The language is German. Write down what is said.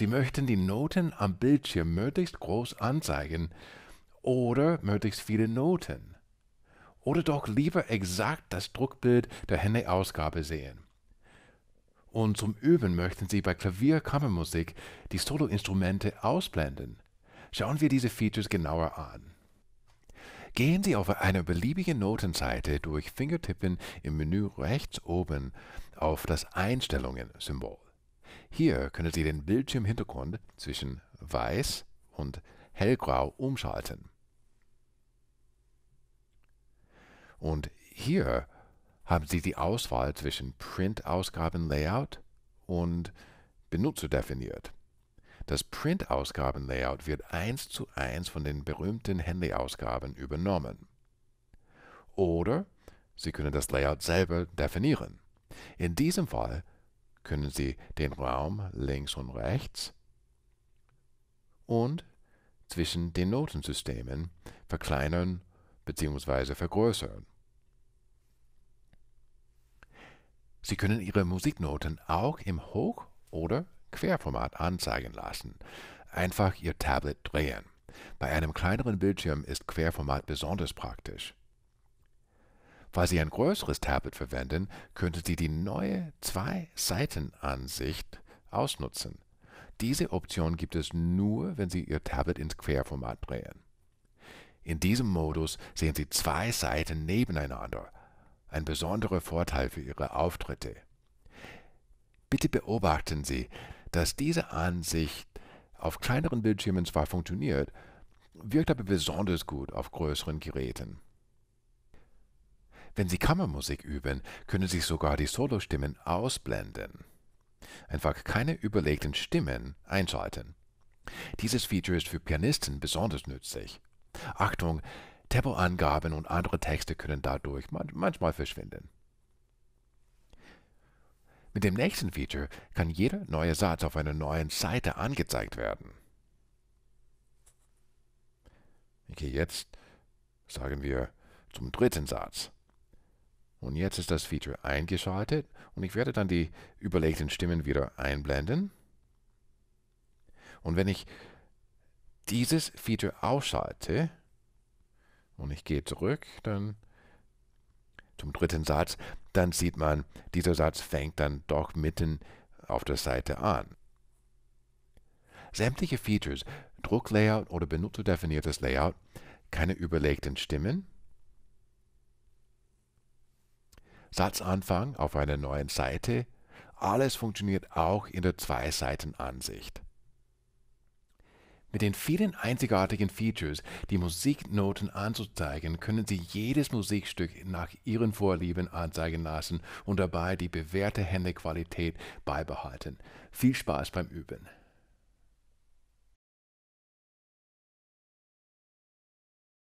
Sie möchten die Noten am Bildschirm möglichst groß anzeigen oder möglichst viele Noten. Oder doch lieber exakt das Druckbild der Handy-Ausgabe sehen. Und zum Üben möchten Sie bei Klavierkammermusik die Solo-Instrumente ausblenden. Schauen wir diese Features genauer an. Gehen Sie auf eine beliebige Notenseite durch Fingertippen im Menü rechts oben auf das Einstellungen-Symbol. Hier können Sie den Bildschirmhintergrund zwischen Weiß und Hellgrau umschalten. Und hier haben Sie die Auswahl zwischen Print-Ausgaben-Layout und Benutzer definiert. Das Print-Ausgaben-Layout wird eins zu eins von den berühmten Handy-Ausgaben übernommen. Oder Sie können das Layout selber definieren. In diesem Fall können Sie den Raum links und rechts und zwischen den Notensystemen verkleinern bzw. vergrößern. Sie können Ihre Musiknoten auch im Hoch- oder Querformat anzeigen lassen. Einfach Ihr Tablet drehen. Bei einem kleineren Bildschirm ist Querformat besonders praktisch. Weil Sie ein größeres Tablet verwenden, könnten Sie die neue Zwei-Seiten-Ansicht ausnutzen. Diese Option gibt es nur, wenn Sie Ihr Tablet ins Querformat drehen. In diesem Modus sehen Sie zwei Seiten nebeneinander. Ein besonderer Vorteil für Ihre Auftritte. Bitte beobachten Sie, dass diese Ansicht auf kleineren Bildschirmen zwar funktioniert, wirkt aber besonders gut auf größeren Geräten. Wenn Sie Kammermusik üben, können sich sogar die Solostimmen ausblenden. Einfach keine überlegten Stimmen einschalten. Dieses Feature ist für Pianisten besonders nützlich. Achtung, Tempoangaben und andere Texte können dadurch manchmal verschwinden. Mit dem nächsten Feature kann jeder neue Satz auf einer neuen Seite angezeigt werden. Okay, jetzt sagen wir zum dritten Satz. Und jetzt ist das Feature eingeschaltet und ich werde dann die überlegten Stimmen wieder einblenden. Und wenn ich dieses Feature ausschalte und ich gehe zurück, dann zum dritten Satz, dann sieht man, dieser Satz fängt dann doch mitten auf der Seite an. Sämtliche Features, Drucklayout oder benutzerdefiniertes Layout, keine überlegten Stimmen, Satzanfang auf einer neuen Seite. Alles funktioniert auch in der Zwei-Seiten-Ansicht. Mit den vielen einzigartigen Features, die Musiknoten anzuzeigen, können Sie jedes Musikstück nach Ihren Vorlieben anzeigen lassen und dabei die bewährte Händequalität beibehalten. Viel Spaß beim Üben!